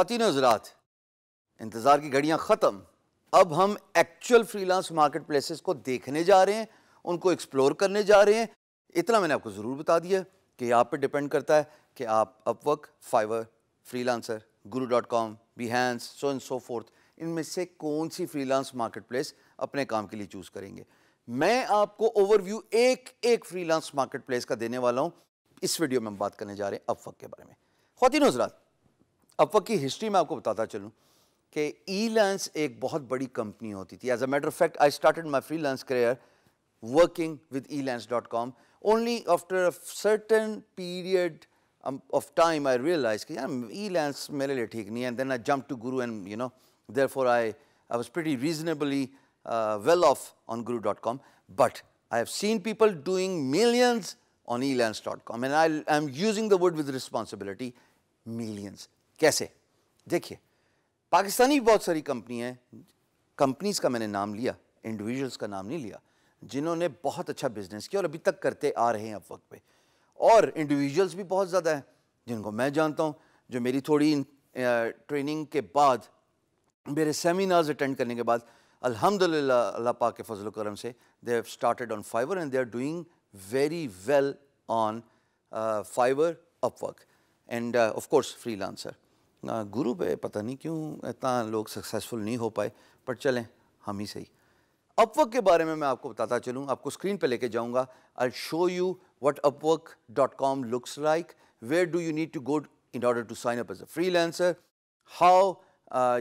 खातिन हजरात इंतज़ार की घड़ियां ख़त्म अब हम एक्चुअल फ्रीलांस मार्केट प्लेसेस को देखने जा रहे हैं उनको एक्सप्लोर करने जा रहे हैं इतना मैंने आपको ज़रूर बता दिया कि आप पे डिपेंड करता है कि आप Upwork Fiverr Freelancer Guru dot com बीहस सो एंड सो फोर्थ इनमें से कौन सी फ्रीलांस मार्केट प्लेस अपने काम के लिए चूज़ करेंगे मैं आपको ओवरव्यू एक एक फ्रीलांस मार्केट प्लेस का देने वाला हूं इस वीडियो में हम बात करने जा रहे हैं अपवर्क के बारे में खातिन हजरात अपक की हिस्ट्री में आपको बताता चलूँ कि ई लर्नस एक बहुत बड़ी कंपनी होती थी as a matter of fact I started my freelance career working with Elance dot com only after a certain period of time I realise कि यार ई लर्नस मेरे लिए ठीक नहीं है and then I jump to Guru and you know therefore I I was pretty reasonably well off on Guru dot com but I have seen people doing millions on elance.com and I am using the word with responsibility, millions. कैसे देखिए पाकिस्तानी भी बहुत सारी company हैं companies का मैंने नाम लिया इंडिविजुअल्स का नाम नहीं लिया जिन्होंने बहुत अच्छा बिजनेस किया और अभी तक करते आ रहे हैं अब वक्त पे और इंडिविजुअल्स भी बहुत ज़्यादा हैं जिनको मैं जानता हूँ जो मेरी थोड़ी ट्रेनिंग के बाद मेरे सेमिनार्स अटेंड करने के बाद अल्हम्दुलिल्लाह अल्लाह पाक के फजल करम से they have started on Fiverr and they are doing very well on Fiverr Upwork and of course Freelancer Guru पे पता नहीं क्यों इतना लोग सक्सेसफुल नहीं हो पाए पर चलें हम ही सही अपवर्क के बारे में मैं आपको बताता चलूँ आपको स्क्रीन पे लेके जाऊँगा I show you what Upwork dot com looks like where do you need to go in order to sign up as a freelancer how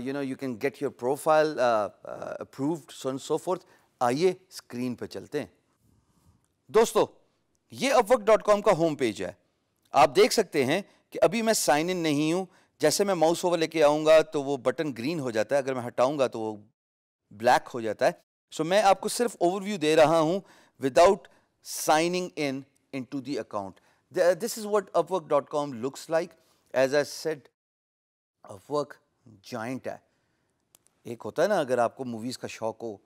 you know you can get your profile approved so and so forth आइए screen पे चलते हैं दोस्तों ये Upwork dot com का home page है आप देख सकते हैं कि अभी मैं साइन इन नहीं हूँ जैसे मैं माउस ओवर लेके आऊँगा तो वो बटन ग्रीन हो जाता है अगर मैं हटाऊँगा तो वो ब्लैक हो जाता है सो so, मैं आपको सिर्फ ओवरव्यू दे रहा हूँ without into the account this is what Upwork dot com looks like as a set Upwork joint है एक होता है ना अगर आपको मूवीज़ का शौक हो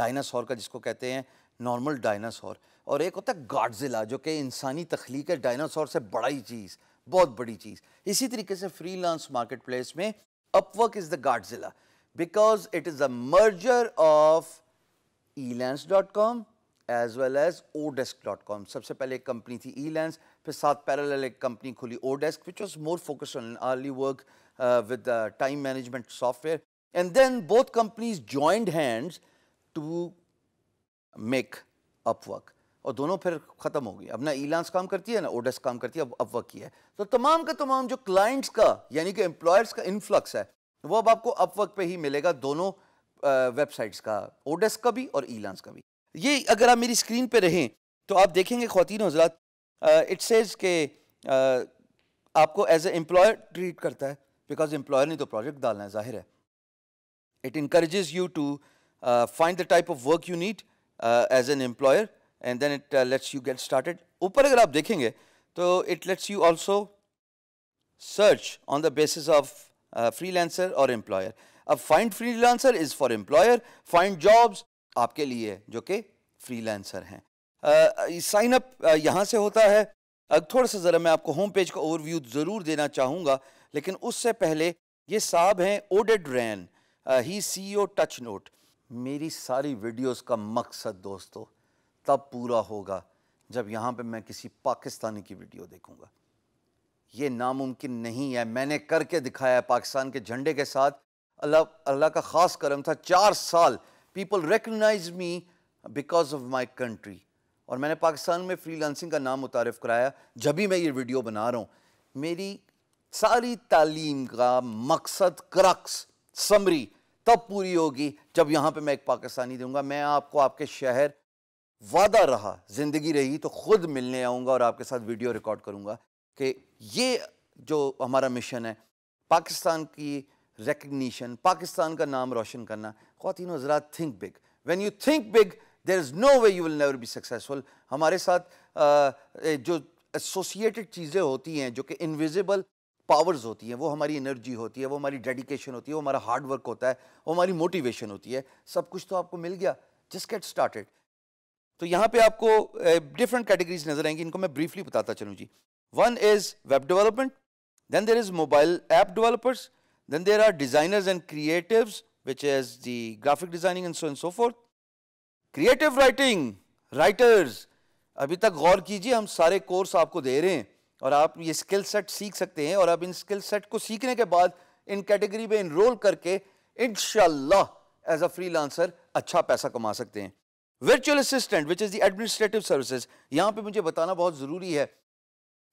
डायनासोर का जिसको कहते हैं नॉर्मल डायनासोर और एक होता है गाडजिला जो कि इंसानी तख्लीक है डायनासोर से बड़ा ही चीज़ बहुत बड़ी चीज़ इसी तरीके से फ्रीलांस मार्केट प्लेस में अपवर्क इज़ द जिला because it is a merger of Elance dot com as well as oDesk dot com सबसे पहले एक कंपनी थी ई लैंस फिर साथ पैरल एक कंपनी खुली oDesk which was more focus on early work with time management software and then both companies joint hands to make Upwork और दोनों फिर ख़त्म हो गई अब ना ईलांस काम करती है ना ओडेस काम करती है अब अब वक्त है तो तमाम का तमाम जो क्लाइंट्स का यानी कि एम्प्लॉयर्स का इन्फ्लक्स है वो अब आपको अब वक्त पे ही मिलेगा दोनों वेबसाइट्स का ओडेस का भी और ईलांस का भी ये अगर आप मेरी स्क्रीन पर रहें तो आप देखेंगे खातिन हजरात इट सेज के आपको एज ए एम्प्लॉयर ट्रीट करता है बिकॉज एम्प्लॉयर ने तो प्रोजेक्ट डालना है जाहिर है it encourages you to find the type of work you need as an employer and then it lets you get started ऊपर अगर आप देखेंगे तो it lets you also search on the basis of lancer और employer अब find freelancer is for employer find jobs आपके लिए जो कि फ्री लेंसर हैं साइन uh, अप uh, यहाँ से होता है अब थोड़ा सा ज़रा मैं आपको होम पेज का ओवरव्यू ज़रूर देना चाहूँगा लेकिन उससे पहले ये साहब हैं ओडेड रैन ही सी ओ टच नोट मेरी सारी वीडियोज का मकसद दोस्तों तब पूरा होगा जब यहाँ पे मैं किसी पाकिस्तानी की वीडियो देखूँगा ये नामुमकिन नहीं है मैंने करके दिखाया है पाकिस्तान के झंडे के साथ अल्लाह अल्लाह का ख़ास करम था चार साल people recognise me because of my country और मैंने पाकिस्तान में फ्रीलांसिंग का नाम मुतारफ़ कराया जब भी मैं ये वीडियो बना रहा हूँ मेरी सारी तालीम का मकसद क्रक्स समरी तब पूरी होगी जब यहाँ पे मैं एक पाकिस्तानी दूंगा मैं आपको आपके शहर वादा रहा ज़िंदगी रही तो ख़ुद मिलने आऊँगा और आपके साथ वीडियो रिकॉर्ड करूँगा कि ये जो हमारा मिशन है पाकिस्तान की रिकग्निशन पाकिस्तान का नाम रोशन करना खातिन हजरा think big when you think big there is no way you will never be successful हमारे साथ आ, जो एसोसिएटेड चीज़ें होती हैं जो कि इनविजिबल पावर्स होती हैं वो हमारी एनर्जी होती है वो हमारी डेडिकेशन होती है वो हमारा हार्डवर्क होता है वो हमारी मोटिवेशन होती है सब कुछ तो आपको मिल गया जस्ट गेट स्टार्टेड तो यहाँ पे आपको डिफरेंट कैटेगरीज नजर आएंगी इनको मैं ब्रीफली बताता चलूँ जी one is web development then there is mobile app developers then there are designers and creative which is the graphic designing and so and so forth creative writing writers अभी तक गौर कीजिए हम सारे कोर्स आपको दे रहे हैं और आप ये स्किल सेट सीख सकते हैं और अब इन स्किल सेट को सीखने के बाद इन कैटेगरी में इनरोल करके इन एज अ फ्री अच्छा पैसा कमा सकते हैं virtual assistant which is the administrative services यहाँ पे मुझे बताना बहुत ज़रूरी है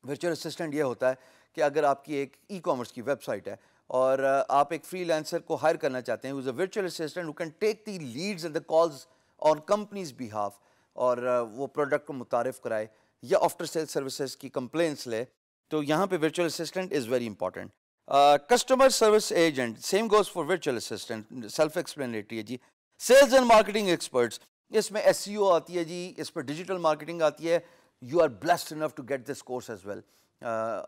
वर्चुअल असिस्टेंट ये होता है कि अगर आपकी एक ई e कॉमर्स की वेबसाइट है और आप एक फ्रीलांसर को हायर करना चाहते हैं virtual assistant who can take the leads and the calls on companies behalf और वो प्रोडक्ट को मुतारफ़ कराए या आफ्टर सेल सर्विसेज की कंप्लेंट्स ले तो यहाँ पे virtual assistant is very important customer service agent same goes for virtual assistant self explanatory है जी सेल्स एंड मार्केटिंग एक्सपर्ट्स इसमें एस सी ओ आती है जी इस पर डिजिटल मार्केटिंग आती है you are blessed enough to get this course as well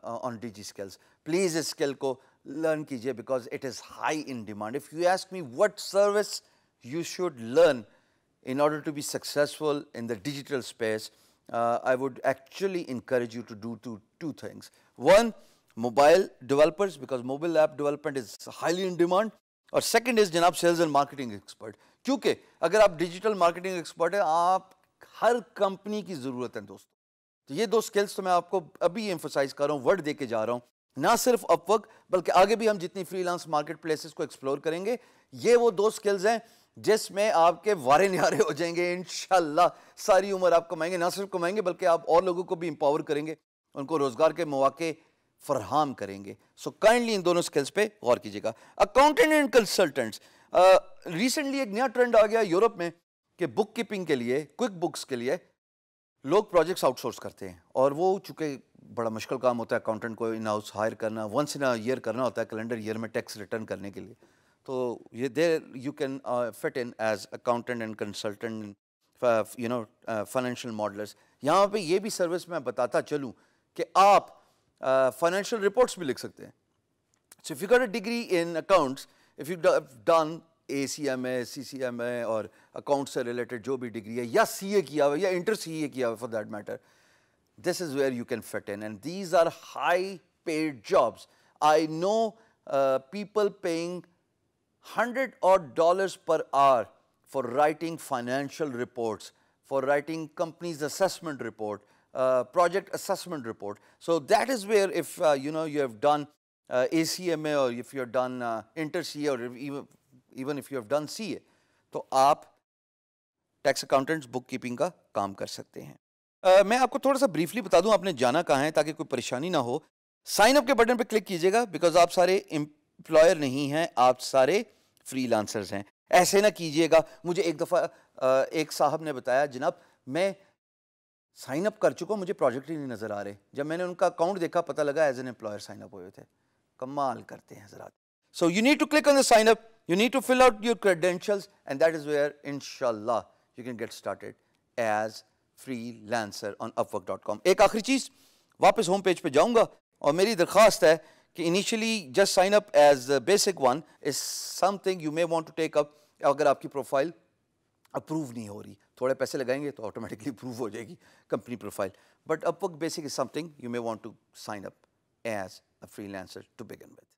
on DigiSkills please इस स्किल को लर्न कीजिए because it is high in demand if you ask me what service you should learn in order to be successful in the digital space I would actually encourage you to do two two things one mobile developers because mobile app development is highly in demand और second is जनाब sales and marketing expert क्योंकि अगर आप digital marketing expert हैं आप हर company की ज़रूरत है दोस्तों तो ये दो स्किल्स तो मैं आपको अभी एम्फोसाइज कर रहा हूँ वर्ड देके जा रहा हूँ ना सिर्फ अपवर्क बल्कि आगे भी हम जितनी फ्रीलांस मार्केट प्लेसेस को एक्सप्लोर करेंगे ये वो दो स्किल्स हैं जिसमें आपके वारे निहारे हो जाएंगे इन सारी उम्र आप कमाएंगे ना सिर्फ कमाएंगे बल्कि आप और लोगों को भी एम्पावर करेंगे उनको रोज़गार के मौके फरहाम करेंगे सो so, काइंडली इन दोनों स्किल्स पे गौर कीजिएगा अकाउंटेंट एंड कंसल्टेंट्स रिसेंटली एक नया ट्रेंड आ गया यूरोप में कि बुक कीपिंग के लिए क्विक बुक्स के लिए लोग प्रोजेक्ट्स आउटसोर्स करते हैं और वो चूंकि बड़ा मुश्किल काम होता है अकाउंटेंट को इन हाउस हायर करना वंस इन ईयर करना होता है कैलेंडर ईयर में टैक्स रिटर्न करने के लिए तो ये there you can fit in as accountant and consultant you know financial modellers यहाँ पे ये भी सर्विस मैं बताता चलूँ कि आप financial reports bhi likh sakte So if you got a degree in accounts, if you have done ACMA, CCMA or accounts se related jo bhi degree hai, ya CA kiya hai, ya inter CA for that matter, this is where you can fit in and these are high paid jobs. I know uh, people paying 100 odd dollars per hour for writing financial reports, for writing company's assessment report, uh, project assessment report. So that is where if, uh, you know, you have done uh, ACMA or if you have done uh, inter-CA or even, even if you have done CA, तो आप tax accountants book का काम कर सकते हैं uh, मैं आपको थोड़ा सा ब्रीफली बता दूं आपने जाना कहाँ है ताकि कोई परेशानी ना हो साइन अप के बटन पर क्लिक कीजिएगा बिकॉज आप सारे एम्प्लॉयर नहीं हैं आप सारे फ्री हैं ऐसे ना कीजिएगा मुझे एक दफ़ा uh, एक साहब ने बताया जनाब मैं साइन अप कर चुका मुझे प्रोजेक्ट ही नहीं नज़र आ रहे जब मैंने उनका अकाउंट देखा पता लगा as an employer sign up हुए थे कमाल करते हैं जरा so you need to click on the sign up you need to fill out your credentials and that is where इनशाला you can get started as freelancer on Upwork dot com एक आखिरी चीज़ वापस home page पर पे जाऊँगा और मेरी दरख्वास्त है कि initially just sign up as basic one is something you may want to take up अगर आपकी प्रोफाइल अप्रूव नहीं हो रही थोड़े पैसे लगाएंगे तो ऑटोमेटिकली अप्रूव हो जाएगी company profile but Upwork basic is something you may want to sign up as a lancer to begin with